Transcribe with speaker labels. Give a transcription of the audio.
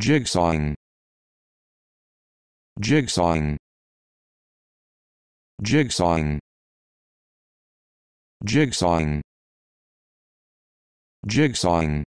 Speaker 1: jigsawing jigsawing jigsawing jigsawing jigsawing